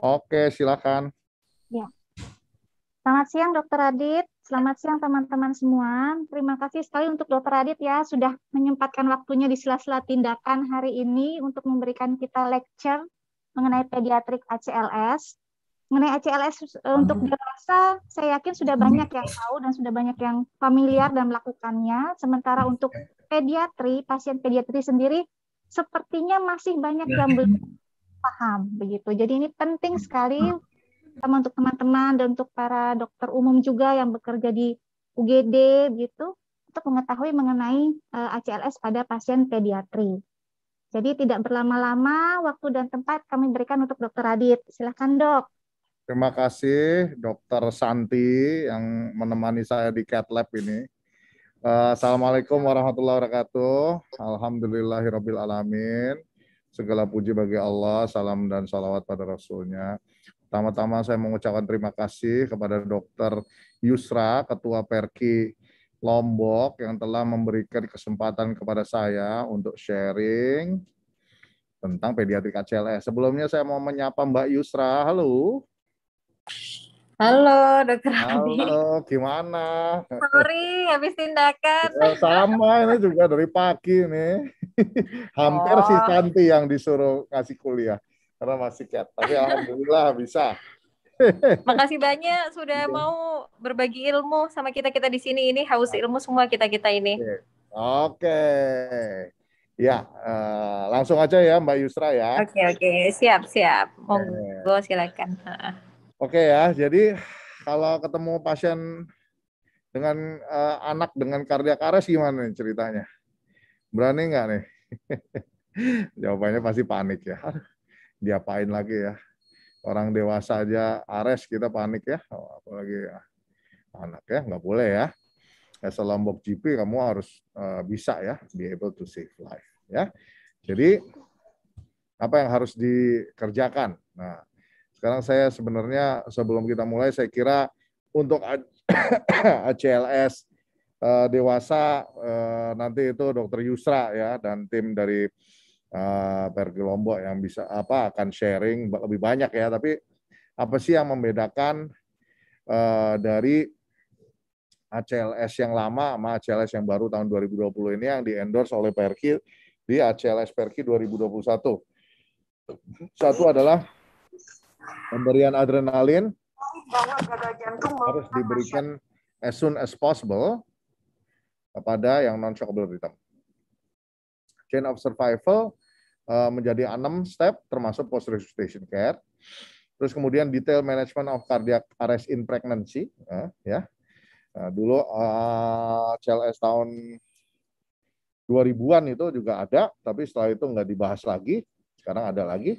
Oke, silakan. Ya. Selamat siang Dokter Adit. Selamat siang teman-teman semua. Terima kasih sekali untuk Dokter Adit ya sudah menyempatkan waktunya di sela-sela tindakan hari ini untuk memberikan kita lecture mengenai pediatrik ACLS. Mengenai ACLS eh, untuk dewasa, saya yakin sudah banyak yang tahu dan sudah banyak yang familiar dan melakukannya. Sementara untuk ya. pediatri, pasien pediatri sendiri, sepertinya masih banyak ya. yang belum paham begitu. Jadi ini penting hmm. sekali hmm. sama untuk teman-teman dan untuk para dokter umum juga yang bekerja di UGD begitu untuk mengetahui mengenai eh, ACLS pada pasien pediatri. Jadi tidak berlama-lama waktu dan tempat kami berikan untuk Dokter Adit Silahkan dok. Terima kasih Dokter Santi yang menemani saya di Cat Lab ini. Eh, Assalamualaikum warahmatullahi wabarakatuh. Alhamdulillahirobbilalamin. Segala puji bagi Allah, salam dan salawat pada Rasulnya. Pertama-tama saya mengucapkan terima kasih kepada Dr. Yusra, Ketua Perki Lombok yang telah memberikan kesempatan kepada saya untuk sharing tentang pediatrik ACLS. Sebelumnya saya mau menyapa Mbak Yusra. Halo. Halo, Dokter Abi. Halo, gimana? Sorry, habis tindakan. Ya, sama ini juga dari pagi nih. Hampir oh. si Santi yang disuruh ngasih kuliah karena masih cat. Tapi alhamdulillah bisa. Makasih banyak sudah iya. mau berbagi ilmu sama kita kita di sini ini haus ilmu semua kita kita ini. Iya. Oke. Ya, uh, langsung aja ya Mbak Yusra ya. Oke oke, siap siap. Monggo silakan. Oke ya, jadi kalau ketemu pasien dengan uh, anak dengan kardiak arrest gimana nih ceritanya? Berani nggak nih? Jawabannya pasti panik ya. Diapain lagi ya? Orang dewasa aja ares kita panik ya. Oh, apalagi ya. anak ya nggak boleh ya. Eh, selombok Lombok GP kamu harus uh, bisa ya be able to save life ya. Jadi apa yang harus dikerjakan? Nah, sekarang saya sebenarnya sebelum kita mulai saya kira untuk ACLS uh, eh, dewasa uh, nanti itu Dokter Yusra ya dan tim dari uh, Pergi Lombok yang bisa apa akan sharing lebih banyak ya. Tapi apa sih yang membedakan uh, dari ACLS yang lama sama ACLS yang baru tahun 2020 ini yang diendorse oleh Perki di ACLS Perki 2021. Satu adalah Pemberian adrenalin harus diberikan as soon as possible kepada yang non-shockable rhythm. Chain of survival eh, menjadi enam step termasuk post resuscitation care. Terus kemudian detail management of cardiac arrest in pregnancy ya. ya. Nah, dulu uh, eh, CLS tahun 2000-an itu juga ada, tapi setelah itu nggak dibahas lagi. Sekarang ada lagi.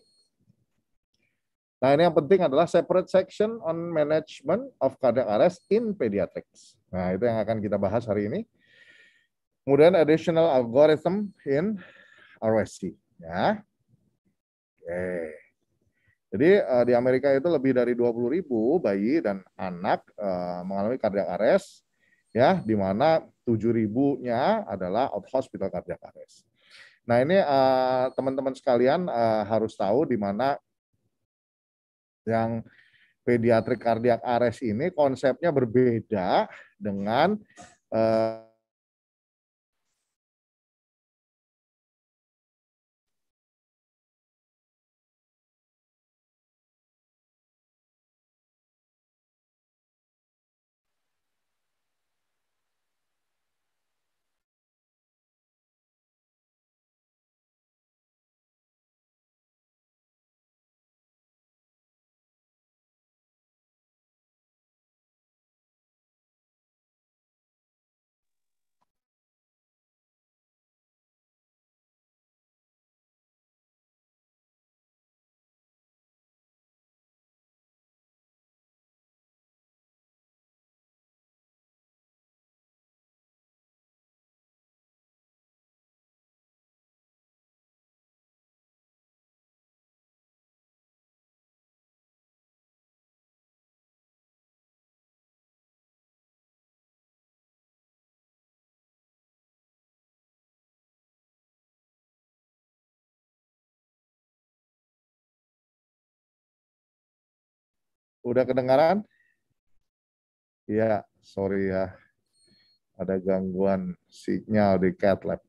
Nah, ini yang penting adalah separate section on management of cardiac arrest in pediatrics. Nah, itu yang akan kita bahas hari ini. Kemudian additional algorithm in RSC. Ya. Oke. Jadi eh, di Amerika itu lebih dari 20 ribu bayi dan anak eh, mengalami cardiac arrest, ya, di mana 7 ribunya adalah out hospital cardiac arrest. Nah ini eh, teman-teman sekalian harus tahu di mana yang pediatrik cardiac ARES ini konsepnya berbeda dengan eh, Udah kedengaran? Iya, sorry ya. Ada gangguan sinyal di cat lab.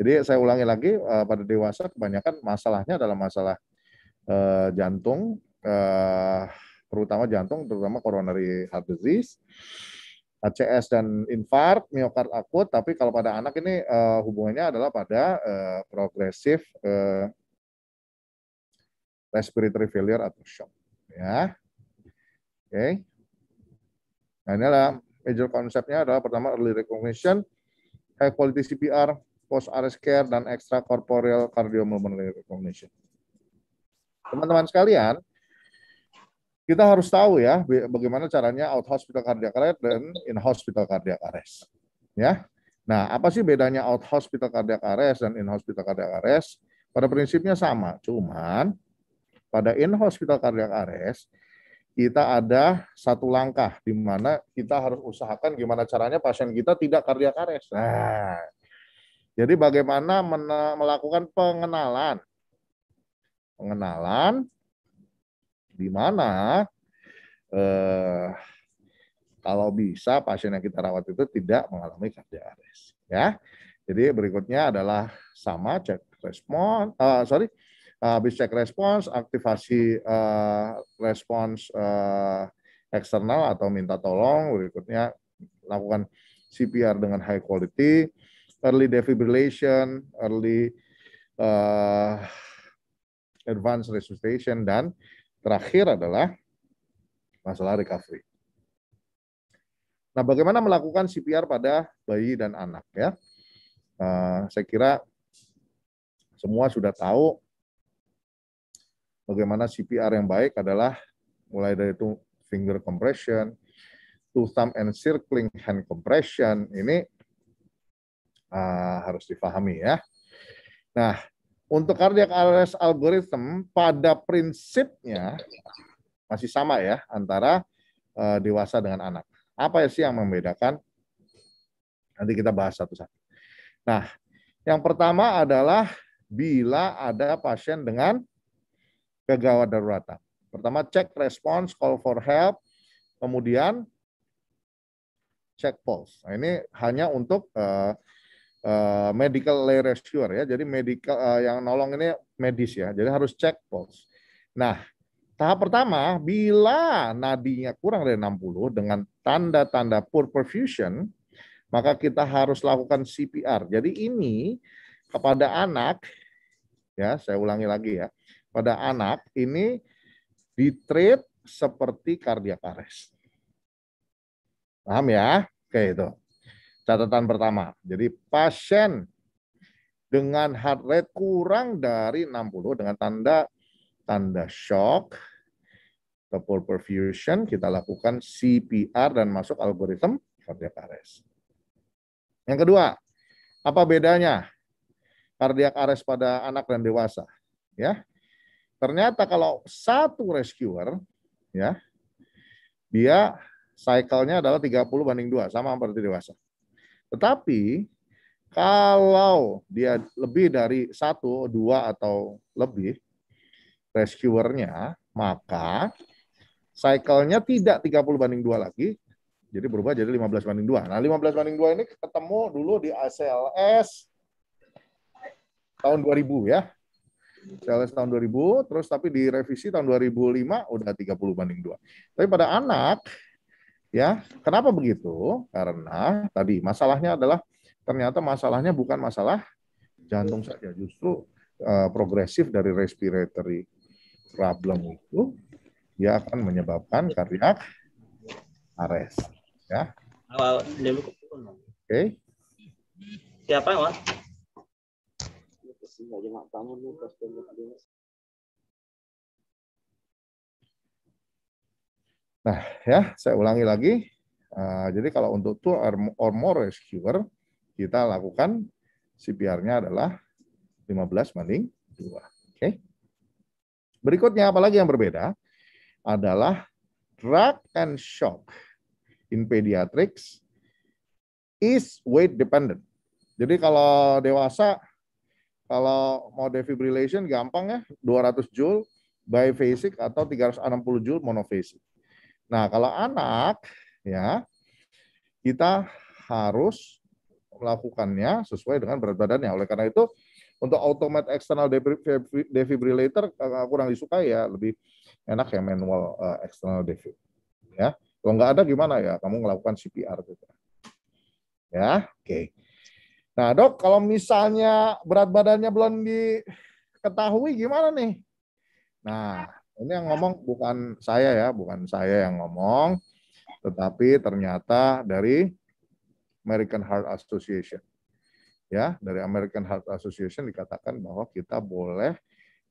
Jadi saya ulangi lagi, eh, pada dewasa kebanyakan masalahnya adalah masalah eh, jantung, eh, terutama jantung, terutama coronary heart disease, ACS dan infark, miokard akut, tapi kalau pada anak ini hubungannya adalah pada progresif respiratory failure atau shock. Ya, Okay. Nah, ini adalah major konsepnya adalah pertama early recognition, high quality CPR, post arrest care, dan extra extracorporeal cardiopulmonary recognition. Teman-teman sekalian, kita harus tahu ya bagaimana caranya out hospital cardiac arrest dan in hospital cardiac arrest. Ya. Nah, apa sih bedanya out hospital cardiac arrest dan in hospital cardiac arrest? Pada prinsipnya sama, cuman pada in hospital cardiac arrest kita ada satu langkah di mana kita harus usahakan gimana caranya pasien kita tidak kardiak arrest. Nah, jadi bagaimana melakukan pengenalan. Pengenalan di mana eh, kalau bisa pasien yang kita rawat itu tidak mengalami kardiak arrest ya. Jadi berikutnya adalah sama cek respon, uh, sorry Eh, habis cek respons, aktivasi uh, respons uh, eksternal atau minta tolong, berikutnya lakukan CPR dengan high quality, early defibrillation, early uh, advanced resuscitation, dan terakhir adalah masalah recovery. Nah, bagaimana melakukan CPR pada bayi dan anak ya? Uh, saya kira semua sudah tahu bagaimana CPR yang baik adalah mulai dari itu finger compression, two thumb and circling hand compression ini uh, harus dipahami ya. Nah, untuk cardiac arrest algorithm pada prinsipnya masih sama ya antara uh, dewasa dengan anak. Apa sih yang membedakan? Nanti kita bahas satu-satu. Nah, yang pertama adalah bila ada pasien dengan kegawat daruratan. Pertama cek response, call for help, kemudian cek pulse. Nah, ini hanya untuk uh, uh, medical lay rescuer ya. Jadi medical uh, yang nolong ini medis ya. Jadi harus cek pulse. Nah, tahap pertama bila nadinya kurang dari 60 dengan tanda-tanda poor perfusion, maka kita harus lakukan CPR. Jadi ini kepada anak ya, saya ulangi lagi ya pada anak ini ditreat seperti cardiac arrest. Paham ya? Oke itu. Catatan pertama. Jadi pasien dengan heart rate kurang dari 60 dengan tanda tanda shock atau pole perfusion kita lakukan CPR dan masuk algoritma cardiac arrest. Yang kedua, apa bedanya cardiac arrest pada anak dan dewasa? Ya. Ternyata kalau satu rescuer, ya, dia cycle-nya adalah 30 banding 2, sama seperti dewasa. Tetapi kalau dia lebih dari satu, dua atau lebih rescuernya, maka cycle-nya tidak 30 banding 2 lagi, jadi berubah jadi 15 banding 2. Nah, 15 banding 2 ini ketemu dulu di ACLS tahun 2000 ya. CLS tahun 2000, terus tapi direvisi tahun 2005 udah 30 banding 2. Tapi pada anak, ya kenapa begitu? Karena tadi masalahnya adalah ternyata masalahnya bukan masalah jantung saja, justru uh, progresif dari respiratory problem itu dia akan menyebabkan kardiak arrest. Ya. Oke. Okay. Siapa, Mas? Nah, ya, saya ulangi lagi. Uh, jadi kalau untuk two or more rescuer, kita lakukan CPR-nya adalah 15 banding 2. Oke. Okay. Berikutnya, apalagi yang berbeda adalah drug and shock in pediatrics is weight dependent. Jadi kalau dewasa kalau mau defibrillation gampang ya, 200 joule biphasic atau 360 joule monophasic. Nah, kalau anak ya kita harus melakukannya sesuai dengan berat badannya. Oleh karena itu untuk automatic external defibrillator eh, kurang disukai ya, lebih enak ya manual eh, external defib. Ya. Kalau nggak ada gimana ya? Kamu melakukan CPR gitu. Ya, oke. Okay. Nah dok, kalau misalnya berat badannya belum diketahui gimana nih? Nah ini yang ngomong bukan saya ya, bukan saya yang ngomong, tetapi ternyata dari American Heart Association. Ya, dari American Heart Association dikatakan bahwa kita boleh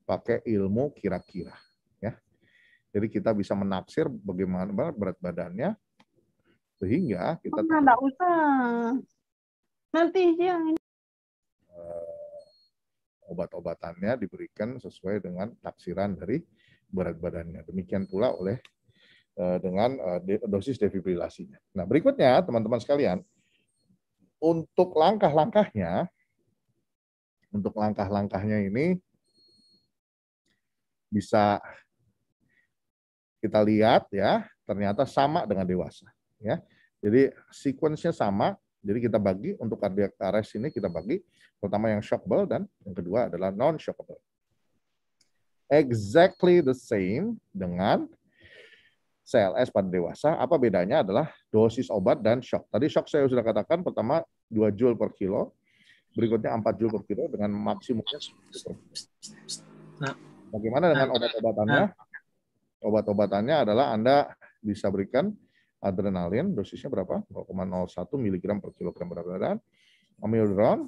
pakai ilmu kira-kira, ya. Jadi kita bisa menaksir bagaimana berat badannya sehingga kita Tidak oh, usah nanti siang. Uh, eh, obat-obatannya diberikan sesuai dengan taksiran dari berat badannya. Demikian pula oleh uh, dengan uh, dosis defibrilasinya. Nah, berikutnya teman-teman sekalian, untuk langkah-langkahnya untuk langkah-langkahnya ini bisa kita lihat ya, ternyata sama dengan dewasa ya. Jadi sequence-nya sama, jadi kita bagi untuk cardiac arrest ini kita bagi pertama yang shockable dan yang kedua adalah non shockable. Exactly the same dengan CLS pada dewasa, apa bedanya adalah dosis obat dan shock. Tadi shock saya sudah katakan pertama 2 joule per kilo, berikutnya 4 joule per kilo dengan maksimumnya. Nah. bagaimana dengan nah. obat-obatannya? Nah. Obat-obatannya adalah Anda bisa berikan adrenalin dosisnya berapa? 0,01 mg per kilogram berat badan. Amiodron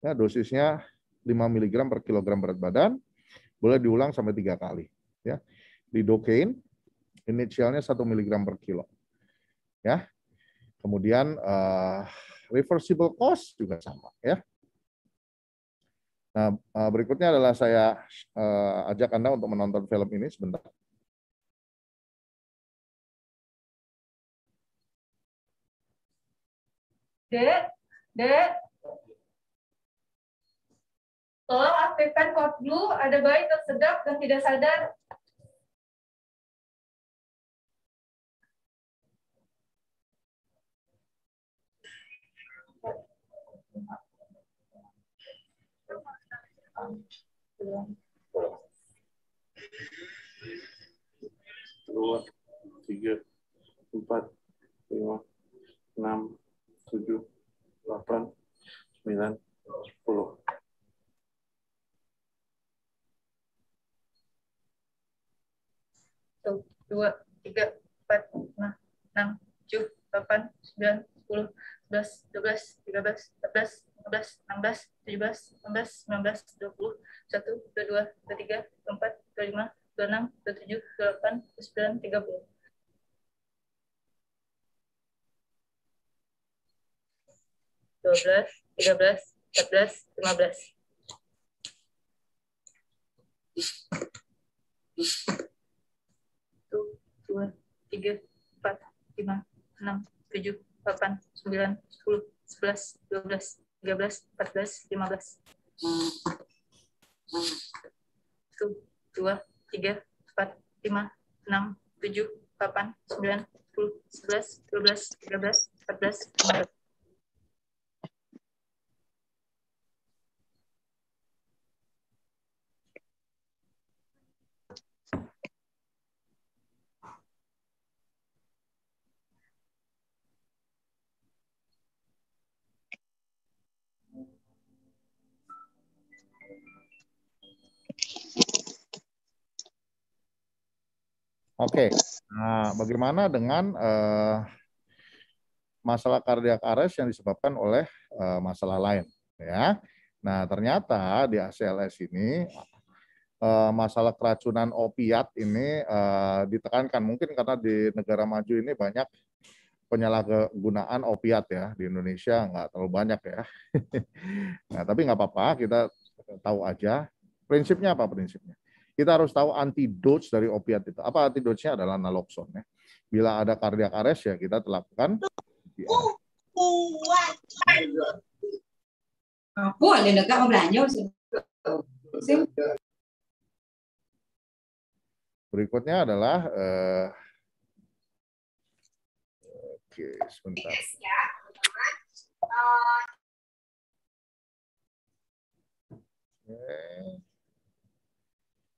ya dosisnya 5 mg per kilogram berat badan. Boleh diulang sampai tiga kali ya. Lidocaine inisialnya 1 mg per kilo. Ya. Kemudian uh, reversible cost juga sama ya. Nah, eh, berikutnya adalah saya uh, ajak Anda untuk menonton film ini sebentar. D, D. Tolong aktifkan kod blue, ada bayi tersedak dan tidak sadar. Dua, tiga, empat, lima, enam, 7, 8, 9, 10. Satu, dua, tiga, empat, lima, enam, tujuh, delapan, sembilan, sepuluh, sebelas, dua belas, tiga belas, empat belas, lima belas, enam belas, tujuh belas, delapan belas, sembilan belas, dua puluh, satu, dua dua, tiga, empat, dua lima, dua enam, dua tujuh, delapan, sembilan, tiga puluh. 12, 13, 14, 15. Satu, dua, tiga, empat, lima, enam, tujuh, delapan, sembilan, sepuluh, sebelas, dua belas, tiga belas, empat belas, lima belas. Satu, dua, tiga, empat, lima, enam, tujuh, delapan, sembilan, sepuluh, sebelas, dua belas, tiga belas, empat belas, lima belas. Oke, okay. nah bagaimana dengan uh, masalah kardiak arrest yang disebabkan oleh uh, masalah lain? Ya, nah ternyata di ACLS ini uh, masalah keracunan opiat ini uh, ditekankan mungkin karena di negara maju ini banyak penyalahgunaan opiat ya di Indonesia nggak terlalu banyak ya. nah tapi nggak apa-apa kita tahu aja prinsipnya apa prinsipnya. Kita harus tahu antidotes dari opiat itu. Apa antidotesnya adalah naloxone. Ya. Bila ada cardiac arrest ya kita lakukan. Aku ada belanja. Berikutnya adalah eh oke sebentar. Ya, okay.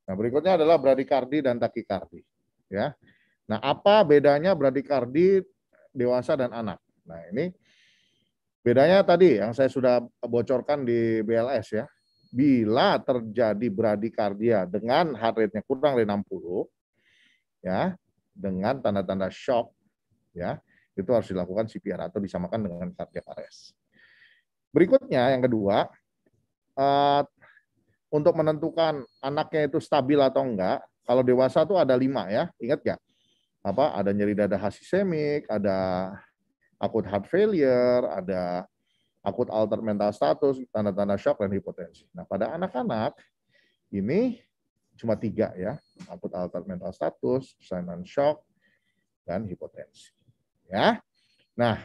Nah, berikutnya adalah bradikardi dan takikardi, ya. Nah, apa bedanya bradikardi dewasa dan anak? Nah, ini bedanya tadi yang saya sudah bocorkan di BLS ya. Bila terjadi bradikardia dengan heart rate-nya kurang dari 60, ya, dengan tanda-tanda shock, ya, itu harus dilakukan CPR atau disamakan dengan cardiac arrest. Berikutnya yang kedua, eh, untuk menentukan anaknya itu stabil atau enggak, kalau dewasa tuh ada lima ya, ingat ya? Apa ada nyeri dada hasisemik, ada akut heart failure, ada akut alter mental status, tanda-tanda shock dan hipotensi. Nah pada anak-anak ini cuma tiga ya, akut alter mental status, silent shock, dan hipotensi. Ya, nah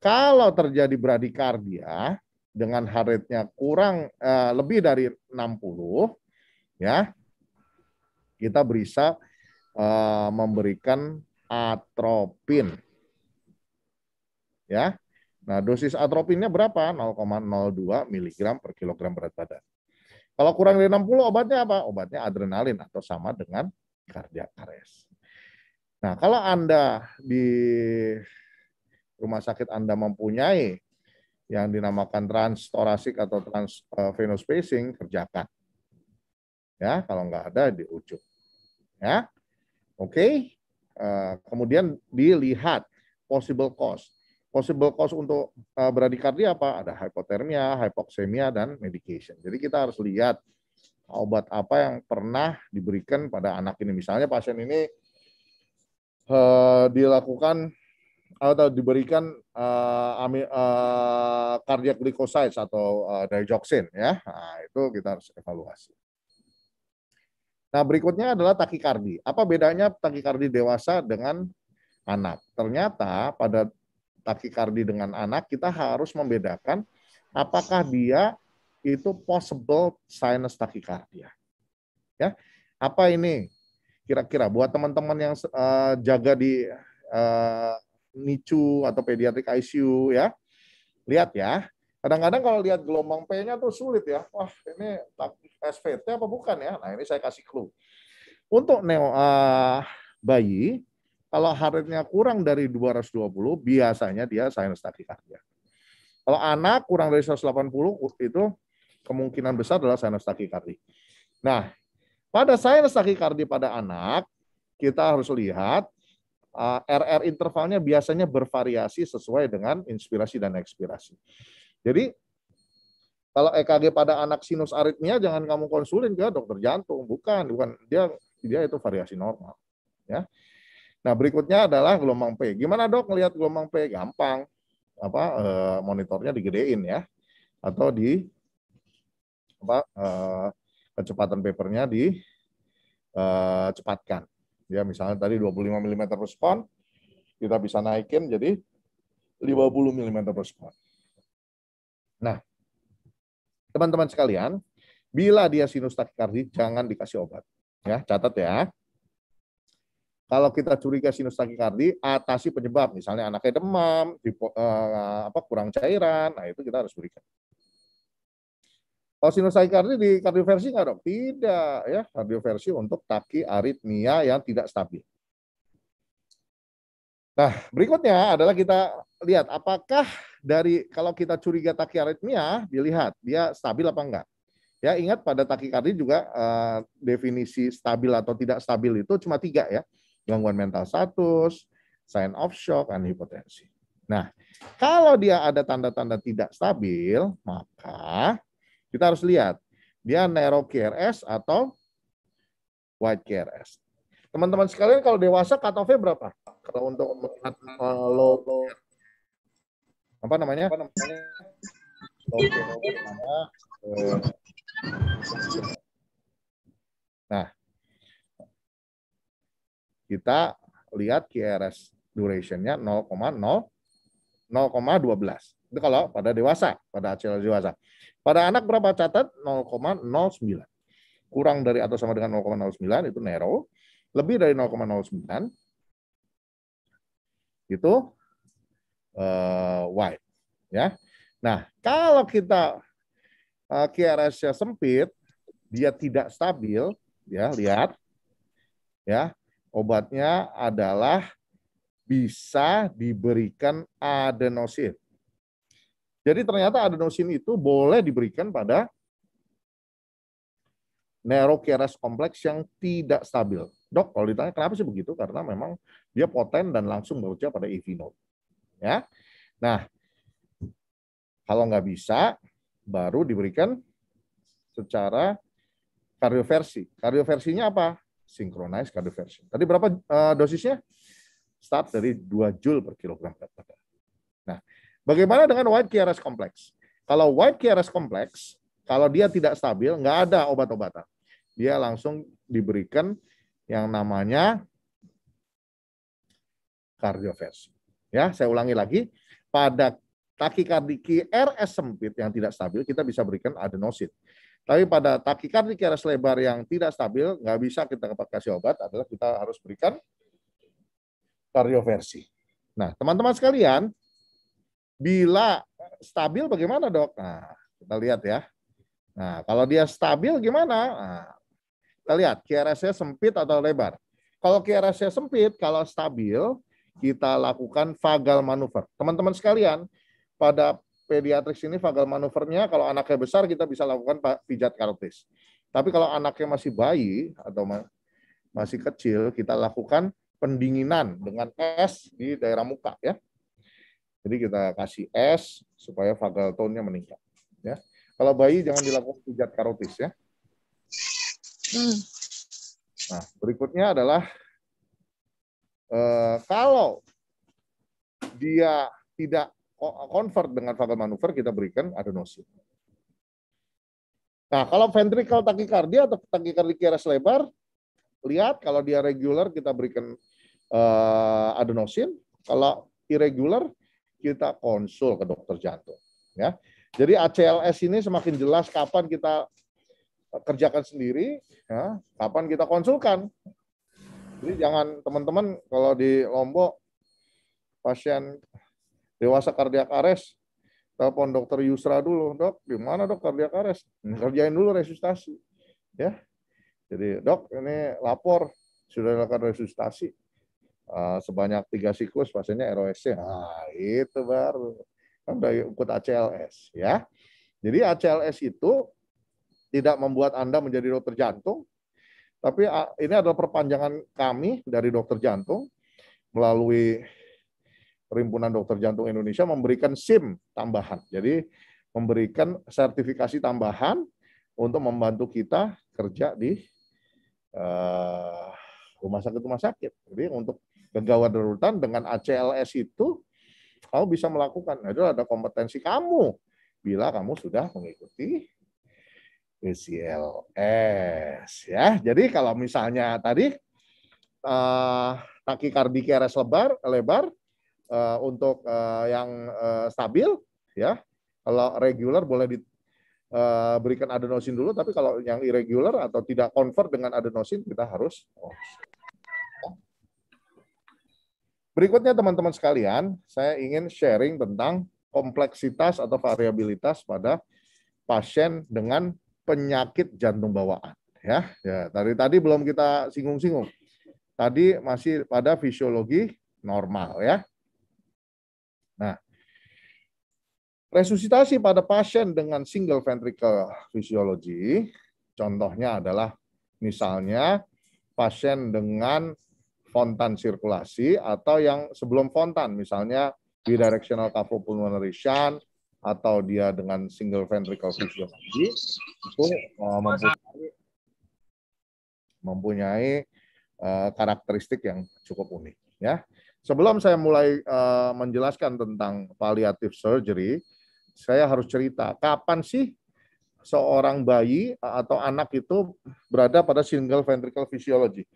kalau terjadi bradikardia dengan heart rate-nya kurang uh, lebih dari 60 ya kita bisa uh, memberikan atropin ya nah dosis atropinnya berapa 0,02 mg per kilogram berat badan kalau kurang dari 60 obatnya apa obatnya adrenalin atau sama dengan kardiak arrest nah kalau anda di rumah sakit anda mempunyai yang dinamakan transtorasik atau trans eh, venous spacing kerjakan. Ya, kalau nggak ada di ujung. Ya, oke. Okay. Eh, kemudian dilihat possible cause. Possible cause untuk uh, eh, bradikardia apa? Ada hipotermia, hypoxemia, dan medication. Jadi kita harus lihat obat apa yang pernah diberikan pada anak ini. Misalnya pasien ini dilakukan Eh, eh, atau diberikan uh, ami, uh, cardiac glycosides atau uh, digoxin ya. Nah, itu kita harus evaluasi. Nah, berikutnya adalah takikardi. Apa bedanya takikardi dewasa dengan anak? Ternyata pada takikardi dengan anak kita harus membedakan apakah dia itu possible sinus takikardia. Ya. Apa ini? Kira-kira buat teman-teman yang uh, jaga di uh, NICU atau pediatric ICU ya. Lihat ya. Kadang-kadang kalau lihat gelombang P-nya tuh sulit ya. Wah, ini SVT apa bukan ya? Nah, ini saya kasih clue. Untuk neo uh, bayi, kalau heartnya kurang dari 220, biasanya dia sinus takikardia. Kalau anak kurang dari 180 itu kemungkinan besar adalah sinus takikardi. Nah, pada sinus takikardi pada anak kita harus lihat RR eh, intervalnya biasanya bervariasi sesuai dengan inspirasi dan ekspirasi. Jadi kalau EKG pada anak sinus aritmia jangan kamu konsulin ke dokter jantung, bukan, bukan dia dia itu variasi normal, ya. Nah, berikutnya adalah gelombang P. Gimana dok melihat gelombang P? Gampang. Apa eh, monitornya digedein ya atau di apa eh, kecepatan papernya dicepatkan. Ya, misalnya tadi 25 mm per spon, kita bisa naikin jadi 50 mm per spon. Nah, teman-teman sekalian, bila dia sinus takikardi jangan dikasih obat. Ya, catat ya. Kalau kita curiga sinus takikardi, atasi penyebab, misalnya anaknya demam, eh, apa kurang cairan, nah itu kita harus berikan. Kalau sinusoikardi di kardioversi nggak dok? Tidak ya, kardioversi untuk taki aritmia yang tidak stabil. Nah, berikutnya adalah kita lihat apakah dari kalau kita curiga aritmia, dilihat dia stabil apa enggak. Ya, ingat pada takikardi juga eh, definisi stabil atau tidak stabil itu cuma tiga ya. Gangguan mental status, sign of shock, dan hipotensi. Nah, kalau dia ada tanda-tanda tidak stabil, maka kita harus lihat dia narrow KRS atau wide KRS. Teman-teman sekalian kalau dewasa cut off berapa? Kalau untuk melihat uh, low apa namanya? Apa namanya? Nah, kita lihat KRS duration-nya 0,0 0,12. Itu kalau pada dewasa, pada ACL dewasa. Pada anak berapa catat? 0,09. Kurang dari atau sama dengan 0,09 itu narrow. Lebih dari 0,09 itu uh, eh, wide. Ya. Nah, kalau kita uh, eh, QRS-nya sempit, dia tidak stabil, ya lihat. Ya, obatnya adalah bisa diberikan adenosin jadi ternyata adenosin itu boleh diberikan pada neurokeras kompleks yang tidak stabil. Dok, kalau ditanya kenapa sih begitu? Karena memang dia poten dan langsung bekerja pada EV node. Ya. Nah, kalau nggak bisa, baru diberikan secara kardioversi. Kardioversinya apa? Synchronize kardioversi. Tadi berapa eh, dosisnya? Start dari 2 Joule per kilogram Nah, Bagaimana dengan white KRS kompleks? Kalau white KRS kompleks, kalau dia tidak stabil, nggak ada obat-obatan. Dia langsung diberikan yang namanya kardiovers. Ya, saya ulangi lagi, pada takikardi KRS sempit yang tidak stabil, kita bisa berikan adenosin. Tapi pada takikardi KRS lebar yang tidak stabil, nggak bisa kita kasih obat, adalah kita harus berikan kardioversi. Nah, teman-teman sekalian, Bila stabil bagaimana dok? Nah, kita lihat ya. Nah, kalau dia stabil gimana? Nah, kita lihat QRS-nya sempit atau lebar. Kalau QRS-nya sempit, kalau stabil, kita lakukan vagal manuver. Teman-teman sekalian, pada pediatriks ini vagal manuvernya kalau anaknya besar kita bisa lakukan pijat karotis. Tapi kalau anaknya masih bayi atau masih kecil, kita lakukan pendinginan dengan es di daerah muka ya. Jadi kita kasih es supaya vagal tone-nya meningkat. Ya. Kalau bayi jangan dilakukan pijat karotis ya. Hmm. Nah, berikutnya adalah eh, kalau dia tidak convert dengan vagal manuver, kita berikan adenosin. Nah, kalau ventricle takikardia atau takikardia kiras lebar, lihat kalau dia regular kita berikan uh, eh, adenosin, kalau irregular kita konsul ke dokter jantung. Ya. Jadi ACLS ini semakin jelas kapan kita eh, kerjakan sendiri, ya, kapan kita konsulkan. Jadi jangan teman-teman kalau di Lombok pasien dewasa kardiak arrest, telepon dokter Yusra dulu, dok, gimana dok kardiak arrest? Kerjain dulu resusitasi. Ya. Jadi dok ini lapor sudah dilakukan resusitasi. Eh, sebanyak tiga siklus pasiennya ROSC. Nah, itu baru. Kan udah ikut ACLS ya. Jadi ACLS itu tidak membuat Anda menjadi dokter jantung, tapi ini adalah perpanjangan kami dari dokter jantung melalui Perhimpunan Dokter Jantung Indonesia memberikan SIM tambahan. Jadi memberikan sertifikasi tambahan untuk membantu kita kerja di uh, rumah sakit rumah sakit. Jadi untuk Gawat Darurat dengan ACLS itu kamu bisa melakukan. Nah, itu ada kompetensi kamu bila kamu sudah mengikuti ACLS ya. Jadi kalau misalnya tadi eh, taki takikardi keres lebar lebar uh, untuk uh, yang uh, stabil ya. Kalau reguler boleh diberikan berikan adenosin dulu tapi kalau yang irregular atau tidak convert dengan adenosin kita harus oh. Berikutnya teman-teman sekalian, saya ingin sharing tentang kompleksitas atau variabilitas pada pasien dengan penyakit jantung bawaan. Ya, ya dari tadi belum kita singgung-singgung. Tadi masih pada fisiologi normal ya. Nah, resusitasi pada pasien dengan single ventricle fisiologi, contohnya adalah misalnya pasien dengan fontan sirkulasi atau yang sebelum fontan, misalnya bidirectional pulmonary shunt atau dia dengan single ventricle physiology itu eh, mempunyai, mempunyai eh, karakteristik yang cukup unik. Ya, sebelum saya mulai eh, menjelaskan tentang palliative surgery, saya harus cerita kapan sih seorang bayi atau anak itu berada pada single ventricle physiology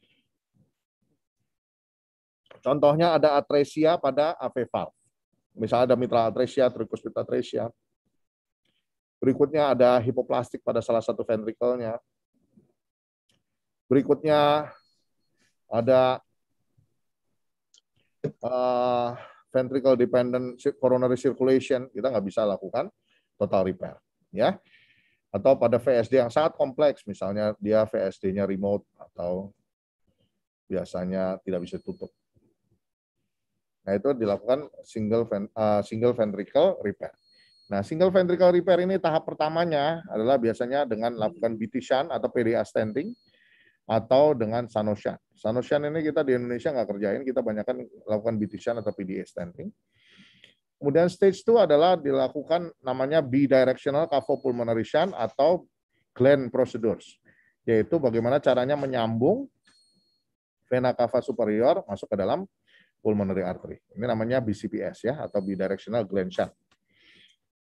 Contohnya ada atresia pada AV valve. Misalnya ada mitral atresia, tricuspid atresia. Berikutnya ada hipoplastik pada salah satu ventrikelnya. Berikutnya ada uh, ventricle dependent coronary circulation kita nggak bisa lakukan total repair ya atau pada VSD yang sangat kompleks misalnya dia VSD-nya remote atau biasanya tidak bisa tutup Nah, itu dilakukan single ven, uh, single ventricle repair. Nah, single ventricle repair ini tahap pertamanya adalah biasanya dengan melakukan BT shunt atau PDA stenting atau dengan sanoshan. Sanoshan ini kita di Indonesia nggak kerjain, kita banyakkan lakukan BT shunt atau PDA stenting. Kemudian stage 2 adalah dilakukan namanya bidirectional cardiopulmonary shunt atau Glenn procedures, yaitu bagaimana caranya menyambung vena cava superior masuk ke dalam pulmonary artery. Ini namanya BCPS ya atau bidirectional gland shunt.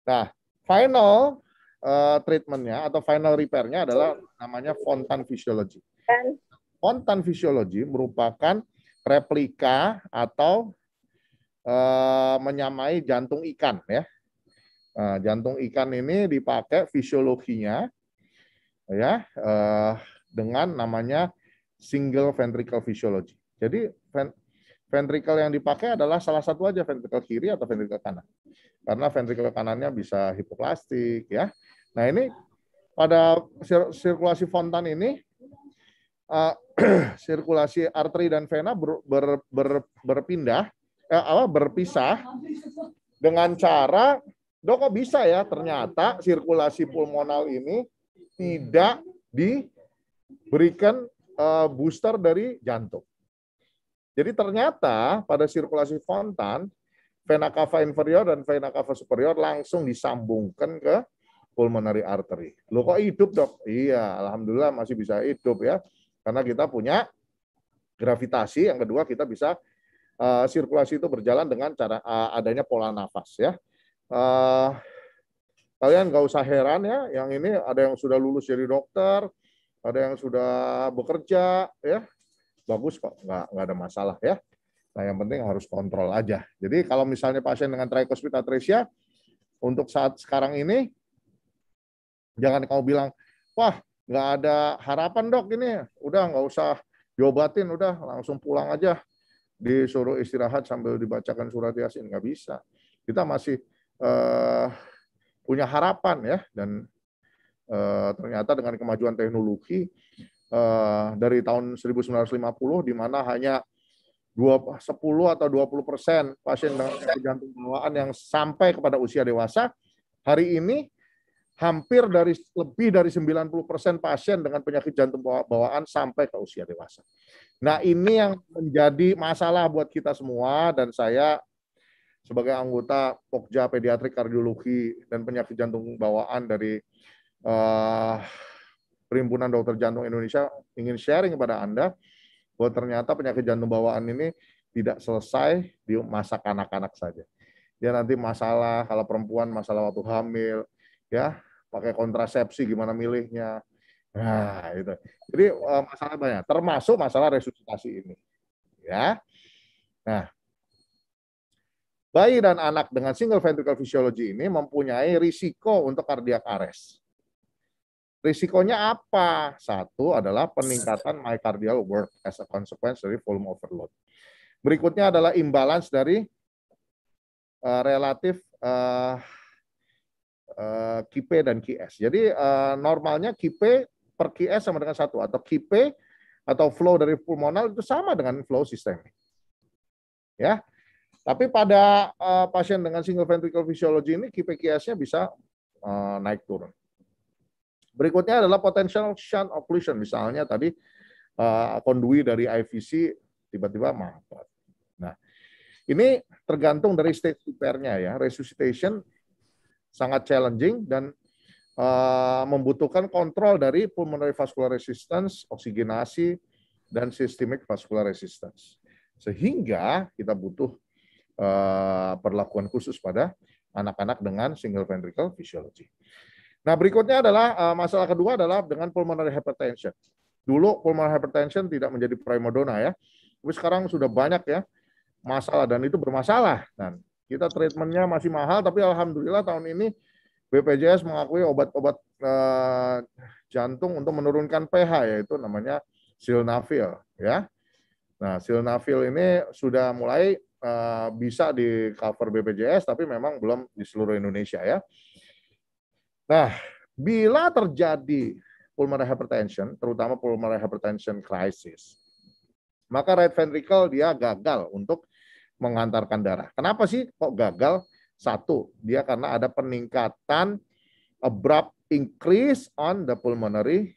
Nah, final uh, treatmentnya atau final repairnya adalah namanya Fontan Physiology. Fontan Physiology merupakan replika atau uh, menyamai jantung ikan ya. Uh, jantung ikan ini dipakai fisiologinya ya uh, dengan namanya single ventricle physiology. Jadi ventricle yang dipakai adalah salah satu aja ventricle kiri atau ventricle kanan. Karena ventricle kanannya bisa hipoplastik ya. Nah, ini pada sir sirkulasi fontan ini uh, sirkulasi arteri dan vena ber, ber, ber, berpindah eh, apa berpisah dengan cara dok kok bisa ya ternyata sirkulasi pulmonal ini tidak diberikan uh, booster dari jantung. Jadi ternyata pada sirkulasi fontan, vena cava inferior dan vena cava superior langsung disambungkan ke pulmonary artery. Lo kok hidup dok? Iya, alhamdulillah masih bisa hidup ya. Karena kita punya gravitasi, yang kedua kita bisa uh, sirkulasi itu berjalan dengan cara uh, adanya pola nafas ya. Uh, kalian nggak usah heran ya, yang ini ada yang sudah lulus jadi dokter, ada yang sudah bekerja ya, bagus kok, nggak, nggak ada masalah ya. Nah, yang penting harus kontrol aja. Jadi kalau misalnya pasien dengan trichospita atresia, untuk saat sekarang ini, jangan kau bilang, wah nggak ada harapan dok ini, udah nggak usah diobatin, udah langsung pulang aja, disuruh istirahat sambil dibacakan surat yasin, nggak bisa. Kita masih uh, punya harapan ya, dan uh, ternyata dengan kemajuan teknologi, Eh, dari tahun 1950 di mana hanya 10 atau 20 persen pasien dengan penyakit jantung bawaan yang sampai kepada usia dewasa. Hari ini hampir dari lebih dari 90 persen pasien dengan penyakit jantung bawaan sampai ke usia dewasa. Nah ini yang menjadi masalah buat kita semua dan saya sebagai anggota Pokja Pediatrik Kardiologi dan Penyakit Jantung Bawaan dari uh, Perhimpunan Dokter Jantung Indonesia ingin sharing kepada Anda bahwa ternyata penyakit jantung bawaan ini tidak selesai di masa kanak-kanak saja. Dia nanti masalah kalau perempuan masalah waktu hamil, ya pakai kontrasepsi gimana milihnya. Nah, itu. Jadi eh, masalah banyak, termasuk masalah resusitasi ini. Ya. Nah, bayi dan anak dengan single ventricle physiology ini mempunyai risiko untuk cardiac arrest. Risikonya apa? Satu adalah peningkatan myocardial work as a consequence dari volume overload. Berikutnya adalah imbalance dari uh, relatif uh, eh, uh, eh, KP dan QS. Jadi uh, normalnya KP per QS sama dengan satu atau KP atau flow dari pulmonal itu sama dengan flow sistemik. Ya. Tapi pada uh, pasien dengan single ventricle physiology ini KP QS-nya bisa uh, naik turun. Berikutnya adalah potential shunt occlusion. Misalnya tadi uh, eh, kondui dari IVC tiba-tiba mampet. Nah, ini tergantung dari state repair-nya ya. Resuscitation sangat challenging dan uh, membutuhkan kontrol dari pulmonary vascular resistance, oksigenasi, dan systemic vascular resistance. Sehingga kita butuh uh, perlakuan khusus pada anak-anak dengan single ventricle physiology. Nah, berikutnya adalah eh, masalah kedua adalah dengan pulmonary hypertension. Dulu pulmonary hypertension tidak menjadi primadona ya. Tapi sekarang sudah banyak ya masalah dan itu bermasalah dan kita treatmentnya masih mahal tapi alhamdulillah tahun ini BPJS mengakui obat-obat eh, jantung untuk menurunkan pH yaitu namanya silnafil ya. Nah, silnafil ini sudah mulai eh, bisa di cover BPJS tapi memang belum di seluruh Indonesia ya. Nah, bila terjadi pulmonary hypertension, terutama pulmonary hypertension crisis, maka right ventricle dia gagal untuk mengantarkan darah. Kenapa sih kok gagal? Satu, dia karena ada peningkatan abrupt increase on the pulmonary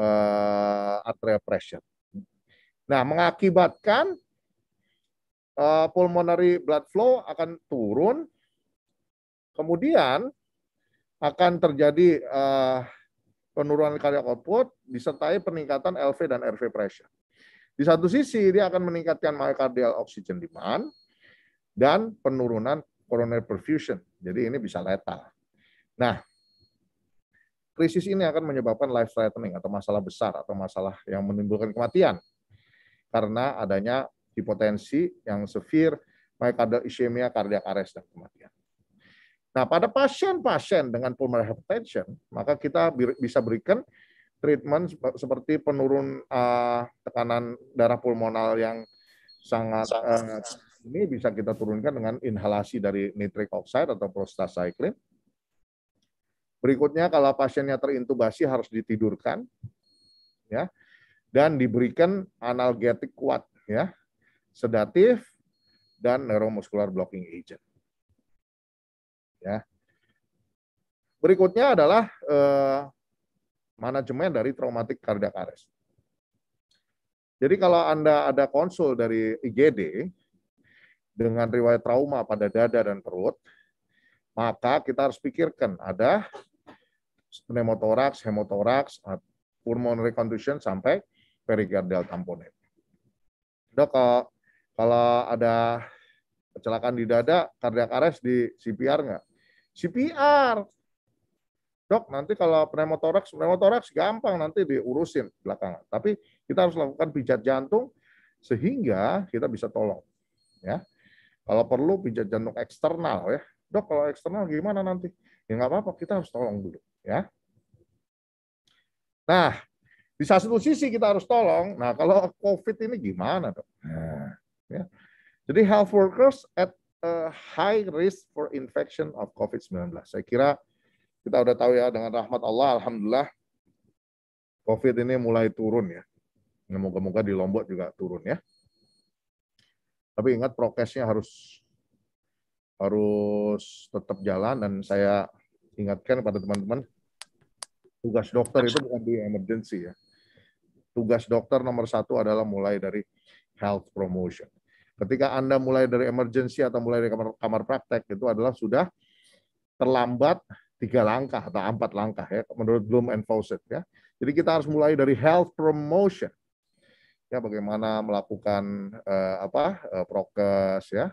uh, arterial pressure. Nah, mengakibatkan uh, pulmonary blood flow akan turun. Kemudian akan terjadi uh, penurunan karya output disertai peningkatan LV dan RV pressure. Di satu sisi dia akan meningkatkan myocardial oxygen demand dan penurunan coronary perfusion. Jadi ini bisa letal. Nah, krisis ini akan menyebabkan life threatening atau masalah besar atau masalah yang menimbulkan kematian karena adanya hipotensi yang severe, myocardial ischemia, cardiac arrest dan kematian. Nah, pada pasien-pasien dengan pulmonary hypertension, maka kita bisa berikan treatment seperti penurun uh, tekanan darah pulmonal yang sangat uh, ini bisa kita turunkan dengan inhalasi dari nitric oxide atau prostacyclin. Berikutnya kalau pasiennya terintubasi harus ditidurkan ya dan diberikan analgetik kuat ya, sedatif dan neuromuscular blocking agent ya. Berikutnya adalah eh, manajemen dari traumatik cardiac arrest. Jadi kalau Anda ada konsul dari IGD dengan riwayat trauma pada dada dan perut, maka kita harus pikirkan ada pneumotoraks, hemotoraks, pulmonary condition sampai pericardial tamponade. Dok, kalau, kalau ada kecelakaan di dada, cardiac arrest di CPR nggak? CPR. Dok, nanti kalau pneumotoraks, pneumotoraks gampang nanti diurusin belakangan. Tapi kita harus lakukan pijat jantung sehingga kita bisa tolong. Ya, kalau perlu pijat jantung eksternal ya. Dok, kalau eksternal gimana nanti? Ya nggak apa-apa, kita harus tolong dulu. Ya. Nah, di satu sisi kita harus tolong. Nah, kalau COVID ini gimana dok? Nah, ya. Jadi health workers at a high risk for infection of COVID-19. Saya kira kita udah tahu ya dengan rahmat Allah, alhamdulillah COVID ini mulai turun ya. Nah, moga-moga di Lombok juga turun ya. Tapi ingat prokesnya harus harus tetap jalan dan saya ingatkan kepada teman-teman tugas dokter itu bukan di emergency ya. Tugas dokter nomor satu adalah mulai dari health promotion. Ketika Anda mulai dari emergency atau mulai dari kamar, kamar praktek, itu adalah sudah terlambat tiga langkah atau empat langkah ya menurut Bloom and Fawcett ya. Jadi kita harus mulai dari health promotion ya bagaimana melakukan eh, apa eh, prokes ya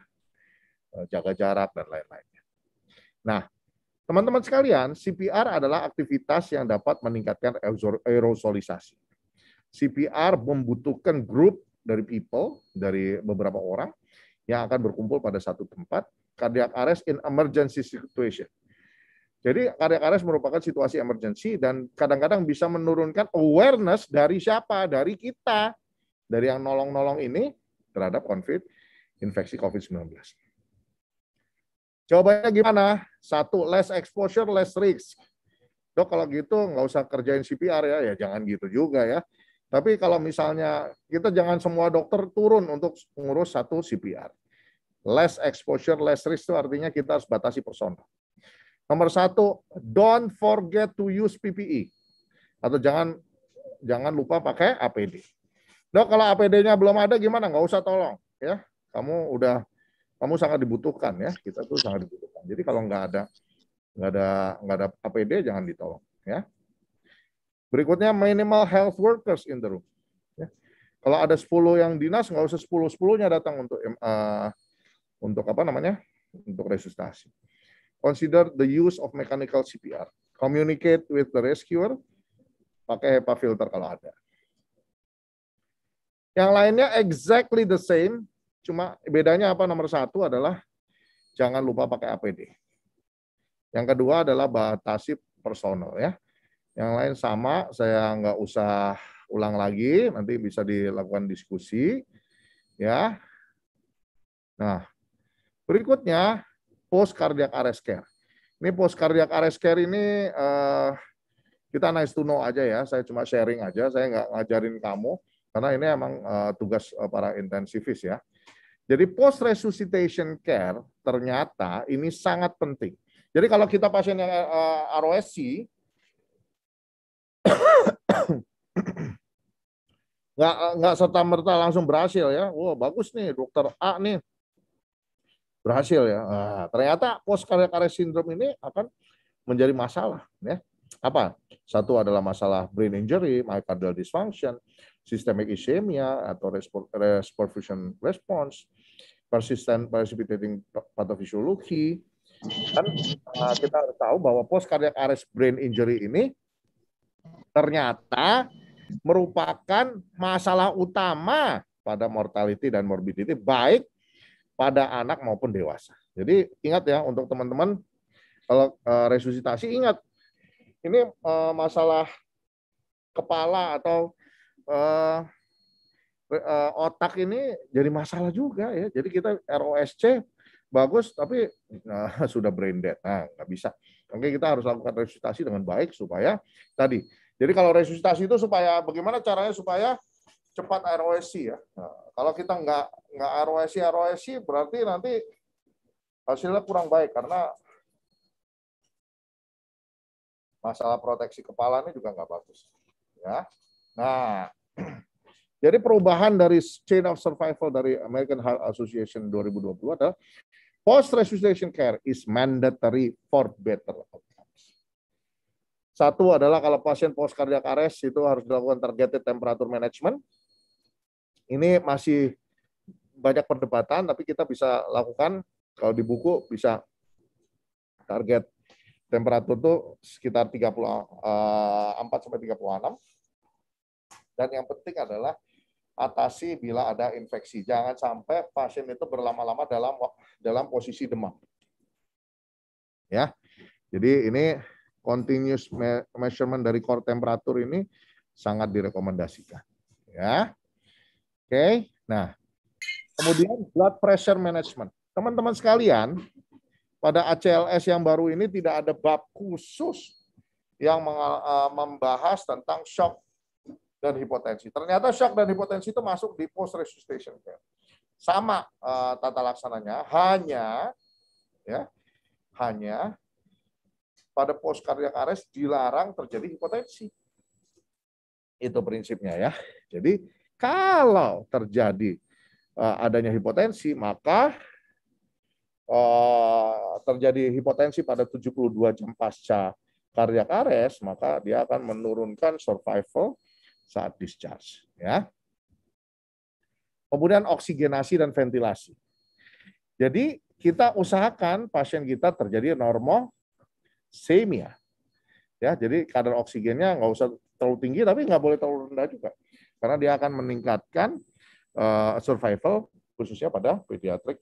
eh, jaga jarak dan lain-lainnya. Nah teman-teman sekalian CPR adalah aktivitas yang dapat meningkatkan aerosolisasi. CPR membutuhkan grup dari people, dari beberapa orang yang akan berkumpul pada satu tempat, cardiac arrest in emergency situation. Jadi cardiac arrest merupakan situasi emergency dan kadang-kadang bisa menurunkan awareness dari siapa? Dari kita. Dari yang nolong-nolong ini terhadap COVID, infeksi COVID-19. Jawabannya gimana? Satu, less exposure, less risk. Dok, kalau gitu nggak usah kerjain CPR ya. Ya jangan gitu juga ya tapi kalau misalnya kita jangan semua dokter turun untuk mengurus satu CPR. Less exposure, less risk itu artinya kita harus batasi personal. Nomor satu, don't forget to use PPE. Atau jangan jangan lupa pakai APD. Dok, kalau APD-nya belum ada gimana? Nggak usah tolong. ya. Kamu udah kamu sangat dibutuhkan ya. Kita tuh sangat dibutuhkan. Jadi kalau nggak ada nggak ada nggak ada APD jangan ditolong ya. Berikutnya minimal health workers in the room. Ya. Kalau ada 10 yang dinas, nggak usah 10 sepuluhnya datang untuk uh, untuk apa namanya? untuk resusitasi. Consider the use of mechanical CPR. Communicate with the rescuer. Pakai HEPA filter kalau ada. Yang lainnya exactly the same, cuma bedanya apa nomor satu adalah jangan lupa pakai APD. Yang kedua adalah batasi personal ya. Yang lain sama, saya nggak usah ulang lagi, nanti bisa dilakukan diskusi. ya. Nah, berikutnya post cardiac arrest care. Ini post cardiac arrest care ini uh, kita nice to know aja ya, saya cuma sharing aja, saya nggak ngajarin kamu, karena ini emang uh, tugas eh, para intensivis ya. Jadi post resuscitation care ternyata ini sangat penting. Jadi kalau kita pasien yang uh, ROSC nggak nggak serta merta langsung berhasil ya wow bagus nih dokter A nih berhasil ya nah, ternyata post karya karya sindrom ini akan menjadi masalah ya apa satu adalah masalah brain injury myocardial dysfunction systemic ischemia atau perfusion response persistent precipitating pathophysiology kan kita harus tahu bahwa post karya karya brain injury ini ternyata merupakan masalah utama pada mortality dan morbidity baik pada anak maupun dewasa. Jadi ingat ya untuk teman-teman kalau eh, resusitasi ingat ini eh, masalah kepala atau eh, otak ini jadi masalah juga ya. Jadi kita ROSC bagus tapi uh, sudah brain dead. Nah, nggak bisa. Oke, kita harus lakukan resusitasi dengan baik supaya tadi jadi kalau resusitasi itu supaya bagaimana caranya supaya cepat ROSC ya. Nah, kalau kita nggak nggak ROSC ROSC berarti nanti hasilnya kurang baik karena masalah proteksi kepala ini juga nggak bagus ya. Nah, jadi perubahan dari chain of survival dari American Heart Association 2020 adalah post resuscitation care is mandatory for better outcome. Satu adalah kalau pasien post cardiac arrest itu harus dilakukan targeted temperature management. Ini masih banyak perdebatan, tapi kita bisa lakukan kalau di buku bisa target temperatur itu sekitar 34 eh, sampai 36. Dan yang penting adalah atasi bila ada infeksi. Jangan sampai pasien itu berlama-lama dalam dalam posisi demam. Ya. Jadi ini continuous measurement dari core temperature ini sangat direkomendasikan. Ya. Oke. Okay. Nah, kemudian blood pressure management. Teman-teman sekalian, pada ACLS yang baru ini tidak ada bab khusus yang e, membahas tentang shock dan hipotensi. Ternyata shock dan hipotensi itu masuk di post resuscitation care. Sama uh, tata laksananya, hanya ya, hanya pada post karya kares dilarang terjadi hipotensi. Itu prinsipnya ya. Jadi kalau terjadi eh, adanya hipotensi, maka eh, terjadi hipotensi pada 72 jam pasca karya kares, maka dia akan menurunkan survival saat discharge. Ya. Kemudian oksigenasi dan ventilasi. Jadi kita usahakan pasien kita terjadi normal semia. Ya. ya, jadi kadar oksigennya nggak usah terlalu tinggi, tapi nggak boleh terlalu rendah juga, karena dia akan meningkatkan uh, survival khususnya pada pediatric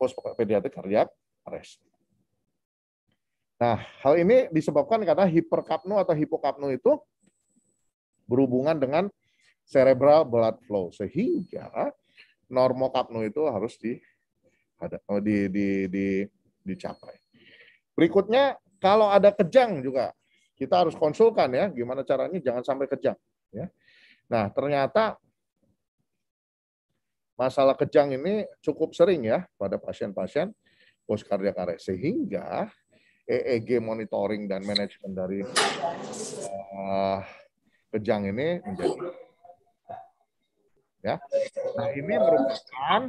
post pediatrik cardiac arrest. Nah, hal ini disebabkan karena hiperkapno atau hipokapno itu berhubungan dengan cerebral blood flow sehingga normokapno itu harus di, di, di, di dicapai. Berikutnya, kalau ada kejang juga, kita harus konsulkan ya, gimana caranya jangan sampai kejang. Ya. Nah, ternyata masalah kejang ini cukup sering ya pada pasien-pasien postkardiak arrest sehingga EEG monitoring dan manajemen dari uh, kejang ini menjadi ya. Nah, ini merupakan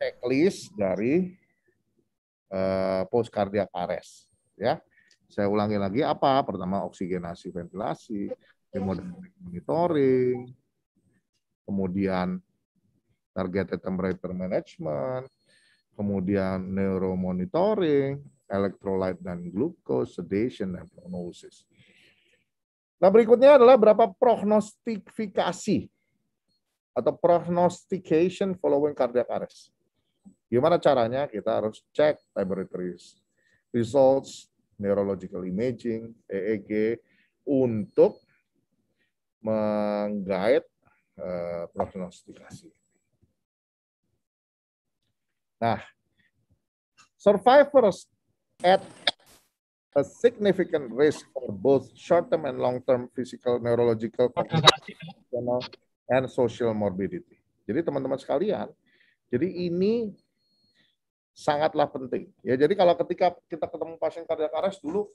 checklist dari Eh, post cardiac arrest ya saya ulangi lagi apa pertama oksigenasi ventilasi hemodinamik monitoring kemudian target temperature management kemudian neuromonitoring electrolyte dan glucose sedation dan prognosis Nah, berikutnya adalah berapa prognostifikasi atau prognostication following cardiac arrest. Gimana caranya? Kita harus cek laboratory results, neurological imaging, EEG, untuk menggait uh, eh, prognostikasi. Nah, survivors at a significant risk for both short-term and long-term physical, neurological, and social morbidity. Jadi teman-teman sekalian, jadi ini sangatlah penting. Ya, jadi kalau ketika kita ketemu pasien kardiak arrest dulu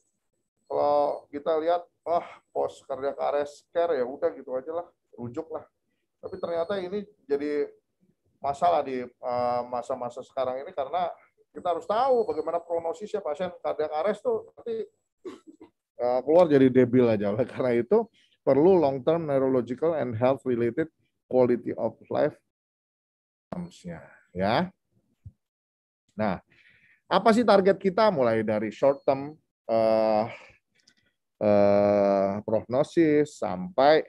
kalau kita lihat ah oh, pos kardiak arrest care ya udah gitu aja lah, rujuk lah. Tapi ternyata ini jadi masalah di eh, masa-masa sekarang ini karena kita harus tahu bagaimana prognosisnya pasien kardiak arrest tuh nanti eh, keluar jadi debil aja. Oleh karena itu perlu long term neurological and health related quality of life ya. Nah, apa sih target kita mulai dari short term uh, uh, prognosis sampai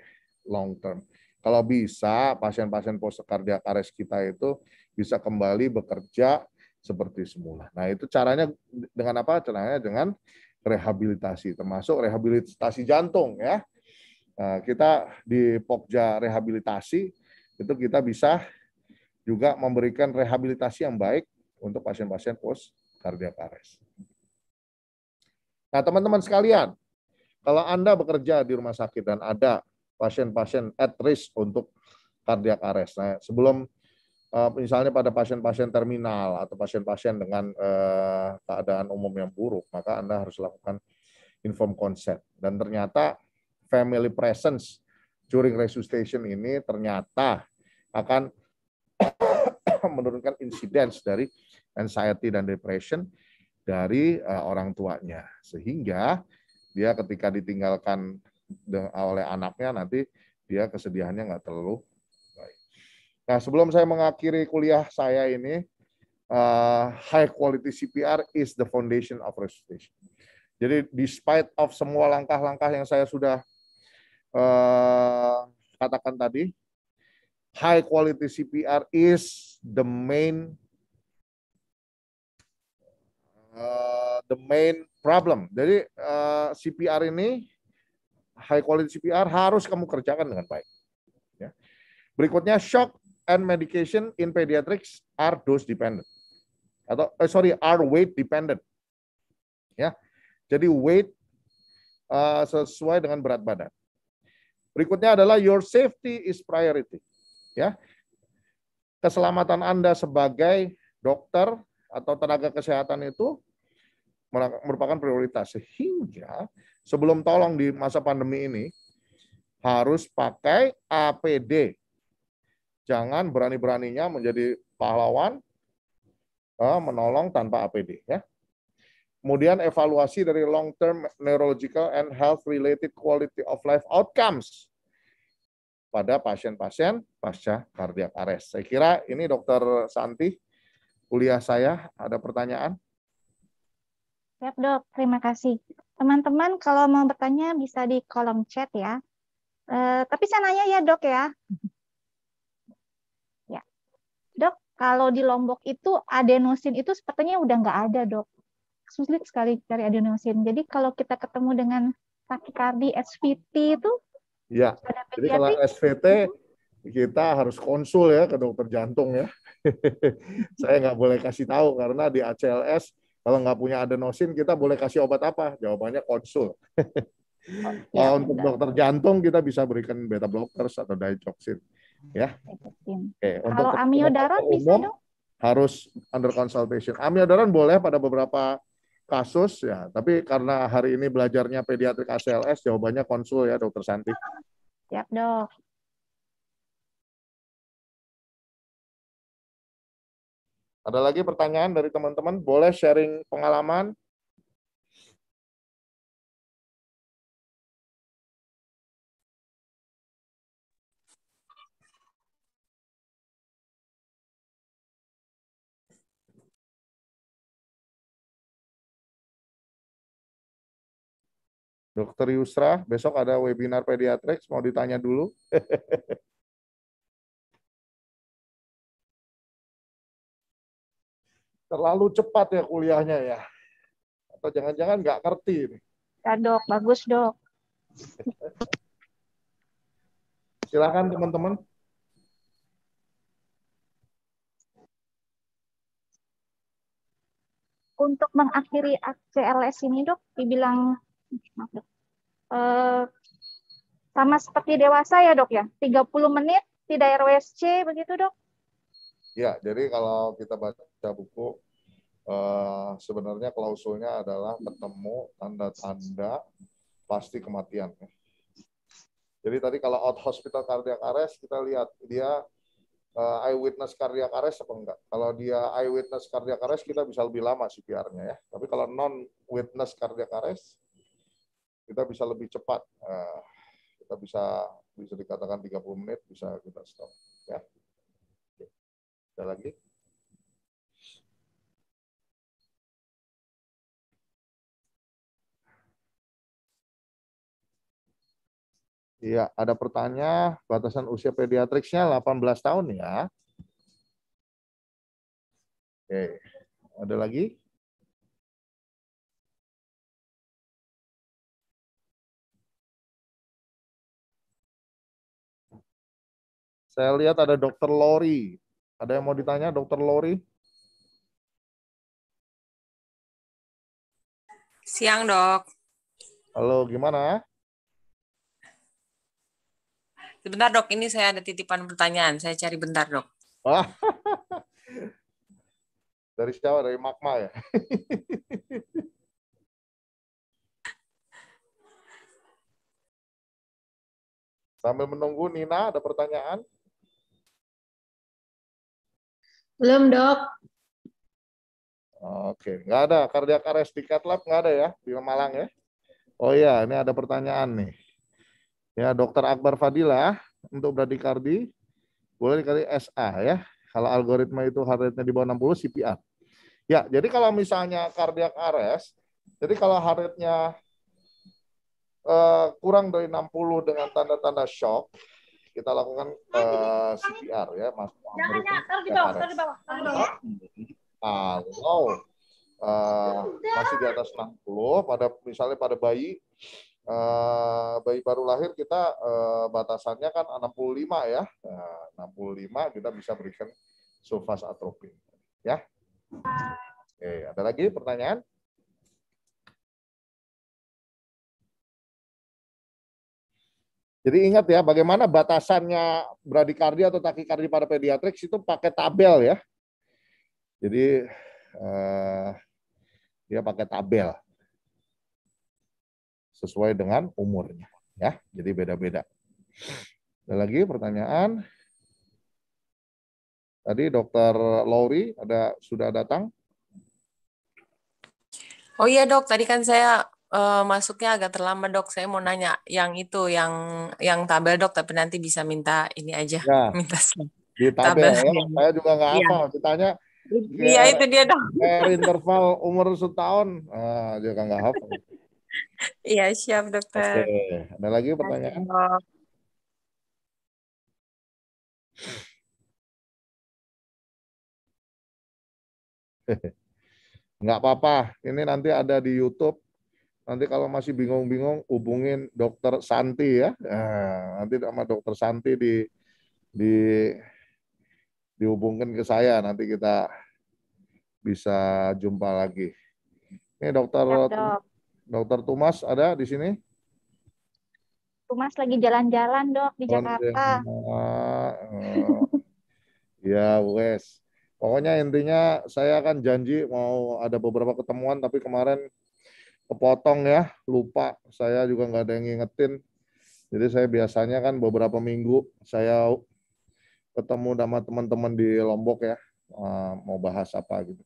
long term. Kalau bisa pasien-pasien post-cardiac arrest kita itu bisa kembali bekerja seperti semula. Nah, itu caranya dengan apa? Caranya dengan rehabilitasi termasuk rehabilitasi jantung ya. Eh, kita di Pokja rehabilitasi itu kita bisa juga memberikan rehabilitasi yang baik untuk pasien-pasien post cardiac arrest. Nah, teman-teman sekalian, kalau Anda bekerja di rumah sakit dan ada pasien-pasien at risk untuk cardiac arrest. Nah, sebelum eh, misalnya pada pasien-pasien terminal atau pasien-pasien dengan eh, keadaan umum yang buruk, maka Anda harus lakukan inform consent. Dan ternyata family presence during resuscitation ini ternyata akan menurunkan insidens dari anxiety dan depression dari uh, orang tuanya. Sehingga dia ketika ditinggalkan oleh anaknya nanti dia kesedihannya nggak terlalu baik. Nah, sebelum saya mengakhiri kuliah saya ini, uh, high quality CPR is the foundation of resuscitation. Jadi despite of semua langkah-langkah yang saya sudah uh, katakan tadi, high quality CPR is the main Eh, the main problem. Jadi uh, eh, CPR ini high quality CPR harus kamu kerjakan dengan baik. Ya. Berikutnya shock and medication in pediatrics are dose dependent atau uh, sorry are weight dependent. Ya, jadi weight uh, sesuai dengan berat badan. Berikutnya adalah your safety is priority. Ya, keselamatan anda sebagai dokter atau tenaga kesehatan itu merupakan prioritas sehingga sebelum tolong di masa pandemi ini harus pakai APD. Jangan berani-beraninya menjadi pahlawan eh, menolong tanpa APD ya. Kemudian evaluasi dari long term neurological and health related quality of life outcomes pada pasien-pasien pasca kardiak arrest. Saya kira ini Dokter Santi kuliah saya ada pertanyaan. Siap dok, terima kasih. Teman-teman kalau mau bertanya bisa di kolom chat ya. E, tapi saya nanya ya dok ya. ya. Dok, kalau di Lombok itu adenosin itu sepertinya udah nggak ada dok. Sulit sekali cari adenosin. Jadi kalau kita ketemu dengan takikardi SVT itu Ya, jadi kalau SVT mm-hmm. kita harus konsul ya ke dokter jantung ya. Saya nggak boleh kasih tahu karena di ACLS kalau nggak punya adenosin, kita boleh kasih obat apa? Jawabannya konsul. ya, untuk dokter jantung kita bisa berikan beta blockers atau digoxin. Ya. Oke, Kalau amiodaron umum, bisa dong? Harus under consultation. Amiodaron boleh pada beberapa kasus ya, tapi karena hari ini belajarnya pediatrik ACLS, jawabannya konsul ya, dokter Santi. Ah, siap dok. Ada lagi pertanyaan dari teman-teman? Boleh sharing pengalaman? Dokter Yusra, besok ada webinar pediatrik, mau ditanya dulu. terlalu cepat ya kuliahnya ya. Atau jangan-jangan nggak ngerti ini. Ya, dok, bagus dok. Silakan teman-teman. Untuk mengakhiri CLS ini dok, dibilang maaf dok, eh, sama seperti dewasa ya dok ya, 30 menit tidak RWSC begitu dok? Ya, jadi kalau kita baca buku, uh, sebenarnya klausulnya adalah ketemu tanda-tanda pasti kematian. Ya. Jadi tadi kalau out hospital cardiac arrest, kita lihat dia uh, eyewitness cardiac arrest apa enggak. Kalau dia eyewitness cardiac arrest, kita bisa lebih lama CPR-nya ya. Tapi kalau non-witness cardiac arrest, kita bisa lebih cepat. Uh, kita bisa bisa dikatakan 30 menit, bisa kita stop. Ya. Ada lagi? Iya, ada pertanyaan batasan usia pediatriksnya 18 tahun ya. Oke, ada lagi? Saya lihat ada Dokter Lori. Ada yang mau ditanya, Dokter Lori? Siang, dok. Halo, gimana? Sebentar, dok. Ini saya ada titipan pertanyaan. Saya cari bentar, dok. Ah. dari siapa? Dari Magma ya? Sambil menunggu Nina, ada pertanyaan? Belum, Dok. Oke, nggak ada. Kardiak arrest di lab nggak ada ya, di Malang ya. Oh iya, ini ada pertanyaan nih. Ya, Dokter Akbar Fadila untuk bradikardi boleh dikali SA ya. Kalau algoritma itu heart rate-nya di bawah 60 CPR. Ya, jadi kalau misalnya kardiak arrest, jadi kalau heart rate-nya uh, kurang dari 60 dengan tanda-tanda shock, kita lakukan uh, nah, eh, CPR ya, Mas. Jangan, jangan, ya, ya, ya, di bawah, di bawah. Kalau uh, masih di atas 60, pada misalnya pada bayi, uh, bayi baru lahir kita uh, batasannya kan 65 ya. Nah, uh, 65 kita bisa berikan sulfas atropin. Ya. Oke, okay, ada lagi pertanyaan? Jadi ingat ya bagaimana batasannya bradikardia atau takikardia pada pediatrik, itu pakai tabel ya. Jadi eh, dia pakai tabel sesuai dengan umurnya ya. Jadi beda-beda. Ada lagi pertanyaan? Tadi Dokter Lowry ada sudah datang. Oh iya dok, tadi kan saya uh, masuknya agak terlambat dok. Saya mau nanya yang itu yang yang tabel dok, tapi nanti bisa minta ini aja, ya. minta di tabel. tabel. Ya. Saya juga nggak apa, ya. ditanya. Iya ya, itu dia dok. interval umur setahun, ah, juga nggak apa. Iya siap dokter. Oke. Ada lagi pertanyaan? Ayo. Nggak apa-apa, ini nanti ada di YouTube Nanti kalau masih bingung-bingung, hubungin dokter Santi ya. Nah, nanti sama dokter Santi di di dihubungkan ke saya. Nanti kita bisa jumpa lagi. Ini dokter ya, dok. dokter Tumas ada di sini? Tumas lagi jalan-jalan dok di Jakarta. ya wes. Pokoknya intinya saya akan janji mau ada beberapa ketemuan tapi kemarin kepotong ya, lupa. Saya juga nggak ada yang ngingetin. Jadi saya biasanya kan beberapa minggu saya ketemu sama teman-teman di Lombok ya, eh, mau bahas apa gitu.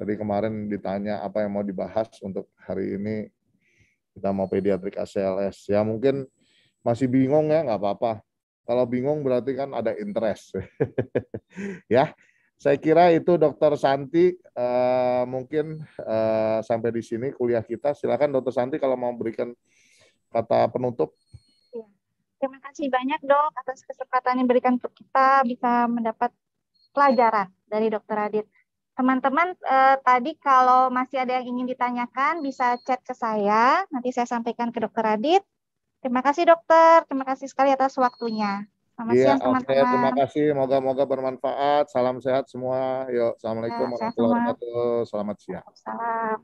Jadi kemarin ditanya apa yang mau dibahas untuk hari ini kita mau pediatrik ACLS. Ya mungkin masih bingung ya, nggak apa-apa. Kalau bingung berarti kan ada interest. ya, saya kira itu Dokter Santi uh, mungkin uh, sampai di sini kuliah kita. Silakan Dokter Santi kalau mau berikan kata penutup. Iya. Terima kasih banyak dok atas kesempatan yang diberikan untuk kita bisa mendapat pelajaran dari Dokter Adit. Teman-teman eh, tadi kalau masih ada yang ingin ditanyakan bisa chat ke saya. Nanti saya sampaikan ke Dokter Adit. Terima kasih dokter. Terima kasih sekali atas waktunya. Selamat ya, siang teman-teman. Terima kasih. Moga-moga bermanfaat. Salam sehat semua. Yuk, assalamualaikum iya, warahmatullahi wabarakatuh. Selamat siang. Salam.